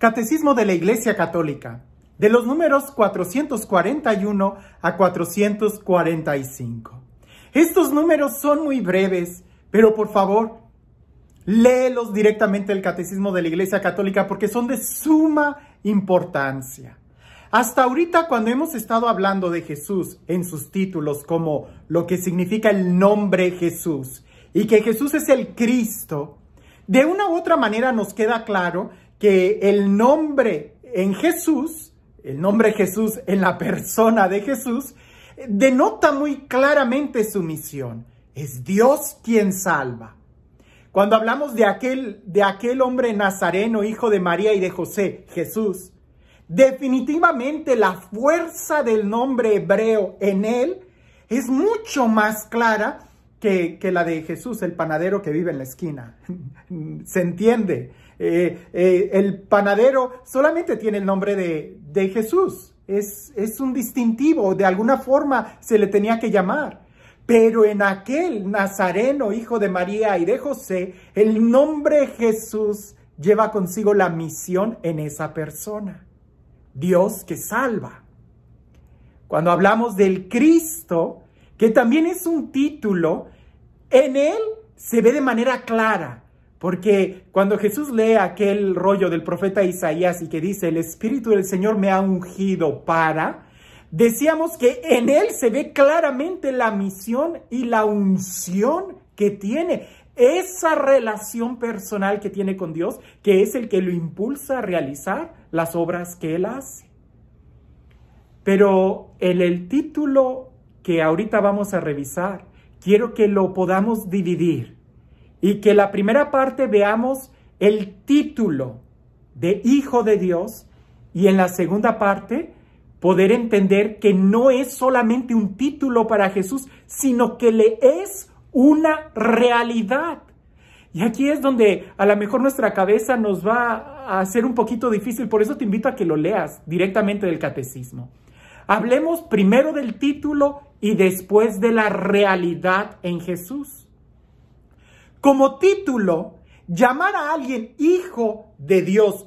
Catecismo de la Iglesia Católica, de los números 441 a 445. Estos números son muy breves, pero por favor, léelos directamente el Catecismo de la Iglesia Católica porque son de suma importancia. Hasta ahorita cuando hemos estado hablando de Jesús en sus títulos como lo que significa el nombre Jesús y que Jesús es el Cristo, de una u otra manera nos queda claro que el nombre en Jesús, el nombre Jesús en la persona de Jesús, denota muy claramente su misión. Es Dios quien salva. Cuando hablamos de aquel, de aquel hombre nazareno, hijo de María y de José, Jesús, definitivamente la fuerza del nombre hebreo en él es mucho más clara que, que la de Jesús, el panadero que vive en la esquina. ¿Se entiende? Eh, eh, el panadero solamente tiene el nombre de, de Jesús. Es, es, un distintivo, de alguna forma se le tenía que llamar. Pero en aquel Nazareno, hijo de María y de José, el nombre Jesús lleva consigo la misión en esa persona. Dios que salva. Cuando hablamos del Cristo, que también es un título, en él se ve de manera clara porque cuando Jesús lee aquel rollo del profeta Isaías y que dice, el Espíritu del Señor me ha ungido para, decíamos que en él se ve claramente la misión y la unción que tiene, esa relación personal que tiene con Dios, que es el que lo impulsa a realizar las obras que él hace. Pero en el título que ahorita vamos a revisar, quiero que lo podamos dividir y que la primera parte veamos el título de Hijo de Dios y en la segunda parte poder entender que no es solamente un título para Jesús, sino que le es una realidad. Y aquí es donde a lo mejor nuestra cabeza nos va a hacer un poquito difícil, por eso te invito a que lo leas directamente del catecismo. Hablemos primero del título y después de la realidad en Jesús. Como título, llamar a alguien hijo de Dios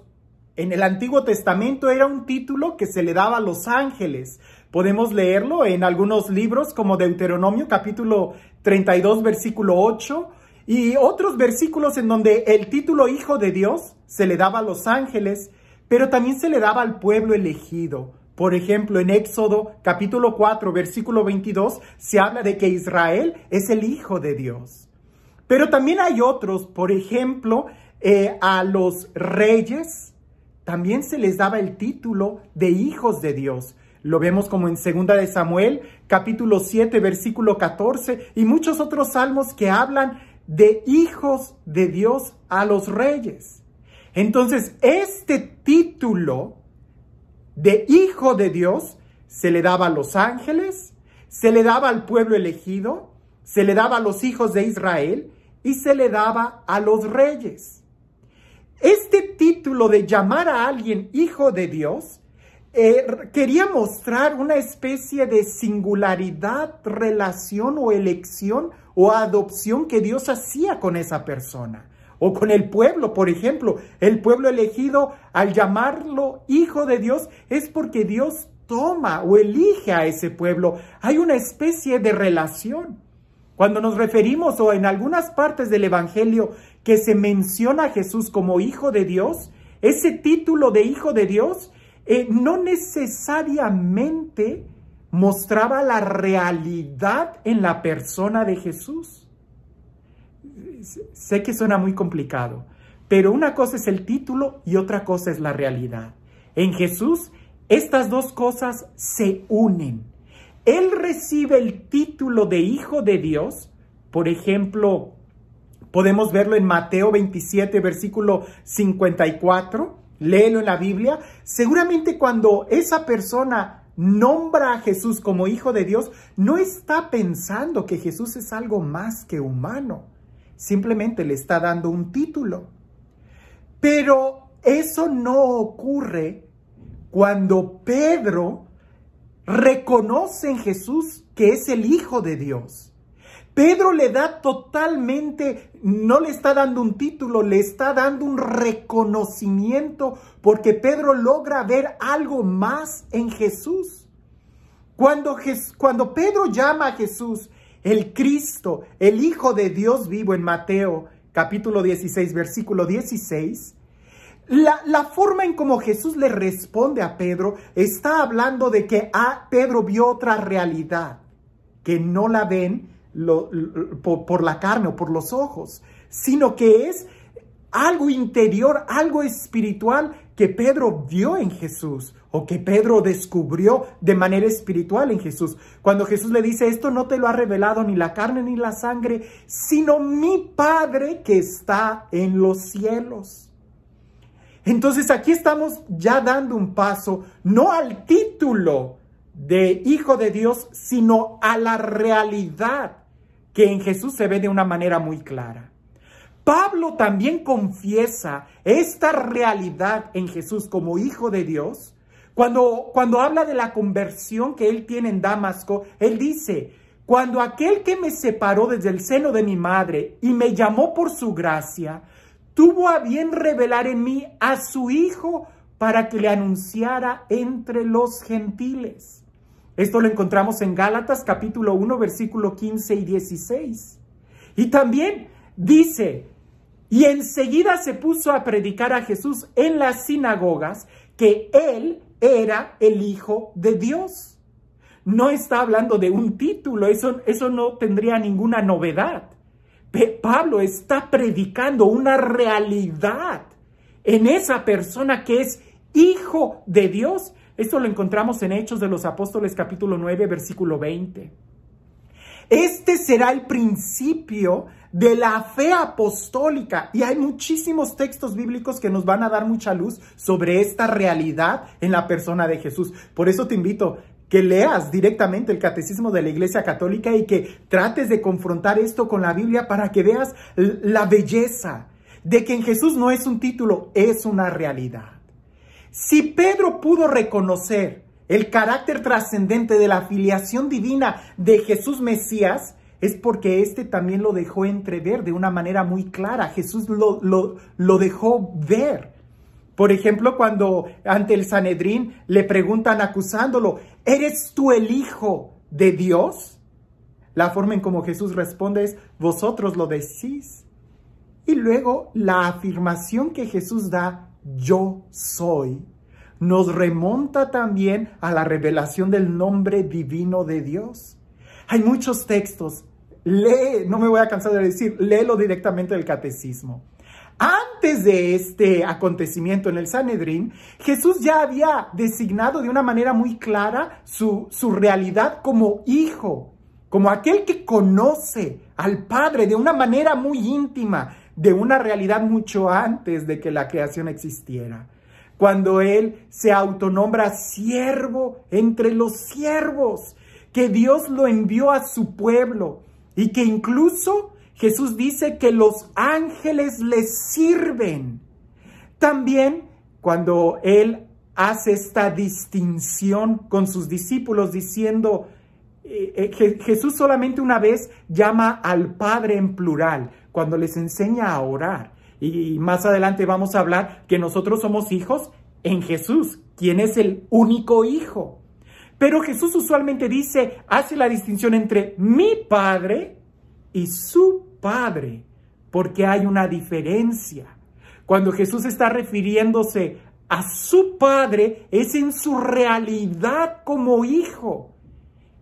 en el Antiguo Testamento era un título que se le daba a los ángeles. Podemos leerlo en algunos libros como Deuteronomio capítulo 32 versículo 8 y otros versículos en donde el título Hijo de Dios se le daba a los ángeles, pero también se le daba al pueblo elegido. Por ejemplo, en Éxodo capítulo 4 versículo 22 se habla de que Israel es el Hijo de Dios. Pero también hay otros, por ejemplo, eh, a los reyes también se les daba el título de hijos de Dios. Lo vemos como en 2 de Samuel, capítulo 7, versículo 14, y muchos otros salmos que hablan de hijos de Dios a los reyes. Entonces, este título de hijo de Dios se le daba a los ángeles, se le daba al pueblo elegido, se le daba a los hijos de Israel y se le daba a los reyes. Este título de llamar a alguien hijo de Dios eh, quería mostrar una especie de singularidad, relación o elección o adopción que Dios hacía con esa persona o con el pueblo, por ejemplo. El pueblo elegido al llamarlo hijo de Dios es porque Dios toma o elige a ese pueblo. Hay una especie de relación. Cuando nos referimos o en algunas partes del Evangelio que se menciona a Jesús como Hijo de Dios, ese título de Hijo de Dios eh, no necesariamente mostraba la realidad en la persona de Jesús. Sé que suena muy complicado, pero una cosa es el título y otra cosa es la realidad. En Jesús, estas dos cosas se unen él recibe el título de hijo de Dios, por ejemplo, podemos verlo en Mateo 27, versículo 54, léelo en la Biblia, seguramente cuando esa persona nombra a Jesús como hijo de Dios, no está pensando que Jesús es algo más que humano, simplemente le está dando un título. Pero eso no ocurre cuando Pedro reconoce en Jesús que es el Hijo de Dios. Pedro le da totalmente, no le está dando un título, le está dando un reconocimiento porque Pedro logra ver algo más en Jesús. Cuando, cuando Pedro llama a Jesús el Cristo, el Hijo de Dios vivo en Mateo capítulo 16, versículo 16, la, forma en como Jesús le responde a Pedro está hablando de que ah, Pedro vio otra realidad que no la ven por la carne o por los ojos, sino que es algo interior, algo espiritual que Pedro vio en Jesús o que Pedro descubrió de manera espiritual en Jesús. Cuando Jesús le dice, esto no te lo ha revelado ni la carne ni la sangre, sino mi Padre que está en los cielos. Entonces aquí estamos ya dando un paso, no al título de hijo de Dios, sino a la realidad que en Jesús se ve de una manera muy clara. Pablo también confiesa esta realidad en Jesús como hijo de Dios. Cuando, cuando habla de la conversión que él tiene en Damasco, él dice, cuando aquel que me separó desde el seno de mi madre y me llamó por su gracia, tuvo a bien revelar en mí a su Hijo para que le anunciara entre los gentiles. Esto lo encontramos en Gálatas capítulo 1, versículo 15 y 16. Y también dice, y enseguida se puso a predicar a Jesús en las sinagogas que él era el Hijo de Dios. No está hablando de un título, eso, eso no tendría ninguna novedad. Pablo está predicando una realidad en esa persona que es hijo de Dios. Esto lo encontramos en Hechos de los Apóstoles capítulo 9, versículo 20. Este será el principio de la fe apostólica y hay muchísimos textos bíblicos que nos van a dar mucha luz sobre esta realidad en la persona de Jesús. Por eso te invito, que leas directamente el catecismo de la Iglesia Católica y que trates de confrontar esto con la Biblia para que veas la belleza de que en Jesús no es un título, es una realidad. Si Pedro pudo reconocer el carácter trascendente de la filiación divina de Jesús Mesías, es porque éste también lo dejó entrever de una manera muy clara. Jesús lo, lo, lo dejó ver. Por ejemplo, cuando ante el Sanedrín le preguntan acusándolo, ¿Eres tú el Hijo de Dios? La forma en como Jesús responde es, vosotros lo decís. Y luego la afirmación que Jesús da, yo soy, nos remonta también a la revelación del nombre divino de Dios. Hay muchos textos. Lee, no me voy a cansar de decir, léelo directamente del catecismo. Antes de este acontecimiento en el Sanedrín, Jesús ya había designado de una manera muy clara su, su realidad como hijo, como aquel que conoce al Padre de una manera muy íntima, de una realidad mucho antes de que la creación existiera cuando Él se autonombra siervo entre los siervos, que Dios lo envió a su pueblo y que incluso Jesús dice que los ángeles le sirven. También cuando Él hace esta distinción con sus discípulos diciendo, eh, eh, Jesús solamente una vez llama al Padre en plural, cuando les enseña a orar. Y, y más adelante vamos a hablar que nosotros somos hijos en Jesús, quien es el único hijo. Pero Jesús usualmente dice, hace la distinción entre mi Padre y su Padre, porque hay una diferencia. Cuando Jesús está refiriéndose a su Padre, es en su realidad como hijo.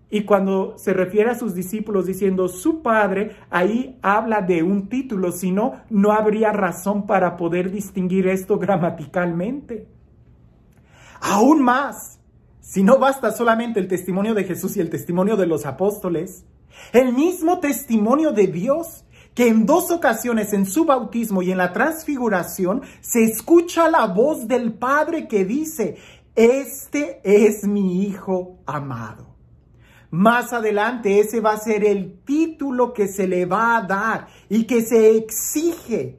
Y cuando se refiere a sus discípulos diciendo su padre, ahí habla de un título, si no, no habría razón para poder distinguir esto gramaticalmente. Aún más, si no basta solamente el testimonio de Jesús y el testimonio de los apóstoles, el mismo testimonio de Dios que en dos ocasiones en su bautismo y en la transfiguración se escucha la voz del Padre que dice, este es mi Hijo amado. Más adelante ese va a ser el título que se le va a dar y que se exige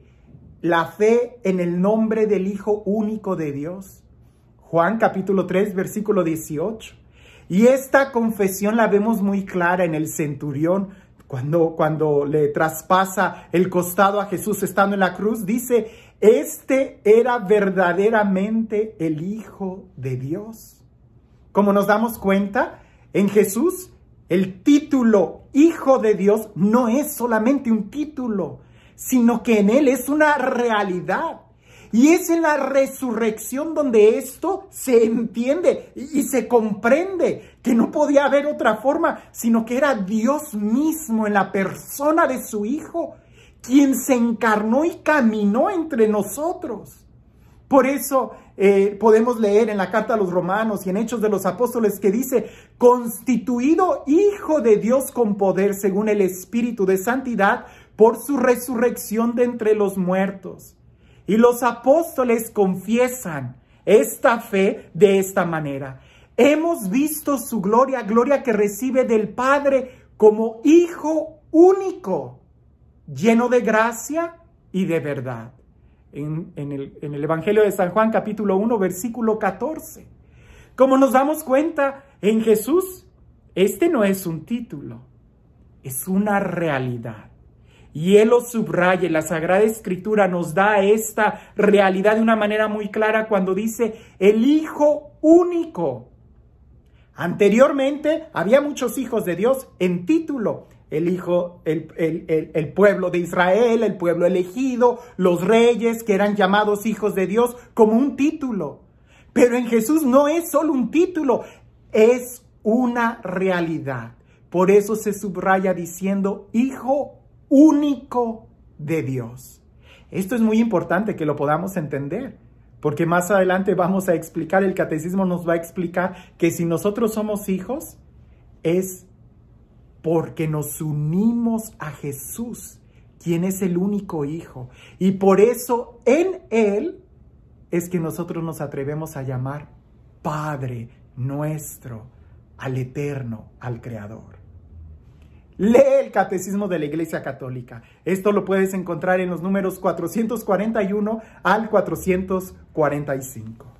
la fe en el nombre del Hijo único de Dios. Juan capítulo 3, versículo 18. Y esta confesión la vemos muy clara en el centurión. Cuando, cuando le traspasa el costado a Jesús estando en la cruz, dice, este era verdaderamente el Hijo de Dios. Como nos damos cuenta, en Jesús el título Hijo de Dios no es solamente un título, sino que en Él es una realidad. Y es en la resurrección donde esto se entiende y se comprende que no podía haber otra forma, sino que era Dios mismo en la persona de su Hijo quien se encarnó y caminó entre nosotros. Por eso eh, podemos leer en la carta a los romanos y en Hechos de los Apóstoles que dice, constituido Hijo de Dios con poder según el Espíritu de Santidad por su resurrección de entre los muertos y los apóstoles confiesan esta fe de esta manera. Hemos visto su gloria, gloria que recibe del Padre como Hijo único, lleno de gracia y de verdad. En, el, el Evangelio de San Juan capítulo 1, versículo 14. Como nos damos cuenta en Jesús, este no es un título, es una realidad. Y él lo subraya, la Sagrada Escritura nos da esta realidad de una manera muy clara cuando dice el Hijo único. Anteriormente había muchos hijos de Dios en título. El hijo, el, pueblo de Israel, el pueblo elegido, los reyes que eran llamados hijos de Dios como un título. Pero en Jesús no es solo un título, es una realidad. Por eso se subraya diciendo hijo único único de Dios. Esto es muy importante que lo podamos entender, porque más adelante vamos a explicar, el catecismo nos va a explicar que si nosotros somos hijos, es porque nos unimos a Jesús, quien es el único hijo. Y por eso en Él es que nosotros nos atrevemos a llamar Padre nuestro, al Eterno, al Creador. Lee el Catecismo de la Iglesia Católica. Esto lo puedes encontrar en los números 441 al 445.